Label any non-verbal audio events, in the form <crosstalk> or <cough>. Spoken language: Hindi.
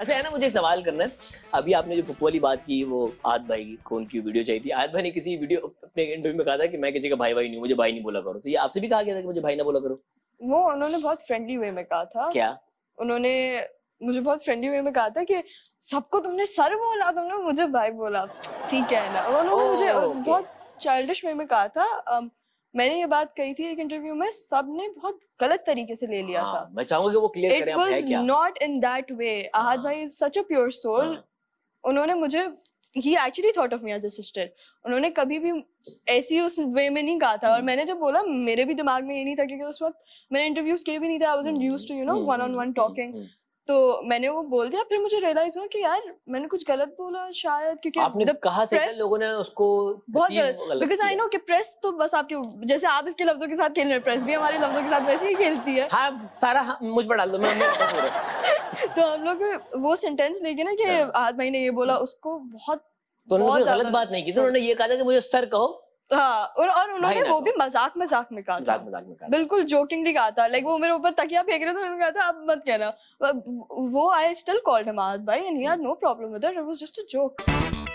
अच्छा है ना मुझे सवाल करना है अभी आपने जो पप्पू वाली बात की वो आद भाई की कौन की वीडियो चाहिए थी आद भाई ने किसी वीडियो अपने इंटरव्यू में कहा था कि मैं किसी का भाई भाई नहीं मुझे भाई नहीं बोला करो तो ये आपसे भी कहा गया था कि मुझे भाई ना बोला करो वो उन्होंने बहुत फ्रेंडली वे में कहा था क्या उन्होंने मुझे बहुत फ्रेंडली वे में कहा था कि सबको तुमने सर बोला तुमने मुझे भाई बोला ठीक है ना उन्होंने मुझे बहुत चाइल्डिश वे में कहा था मैंने ये बात कही थी एक इंटरव्यू में सब ने बहुत गलत तरीके से ले लिया हाँ, था मैं चाहूंगा कि वो क्लियर करें it was not in that way Ahad भाई is such a pure soul उन्होंने मुझे ही actually thought of me as a sister उन्होंने कभी भी ऐसी उस वे में नहीं कहा था और हम्म। मैंने जब बोला मेरे भी दिमाग में ये नहीं था क्योंकि उस वक्त मैंने इंटरव्यूज किए भी नहीं था I was used to you know one on one talking तो मैंने वो बोल दिया फिर मुझे रियलाइज हुआ कि यार मैंने कुछ गलत बोला शायद क्योंकि आपने कहा से लोगों ने उसको बहुत गलत बिकॉज आई नो कि प्रेस तो बस आपके जैसे आप इसके लफ्जों के साथ खेल रहे प्रेस भी हमारे लफ्जों के साथ वैसे ही खेलती है हाँ, सारा हाँ, मुझ पर डाल दो मैं <laughs> तो हम लोग वो सेंटेंस लेके ना कि हाँ। आज मैंने ये बोला उसको बहुत तो उन्होंने गलत बात नहीं की तो उन्होंने ये कहा था कि मुझे सर कहो हाँ, और और उन्होंने वो भी मजाक मजाक में कहा था बिल्कुल जोकिंगली कहा था लाइक वो मेरे ऊपर तकिया फेंक रहे थे उन्होंने कहा था अब मत कहना वो आई स्टिल कॉल्ड हिम आज भाई and he had no problem with it it was just a joke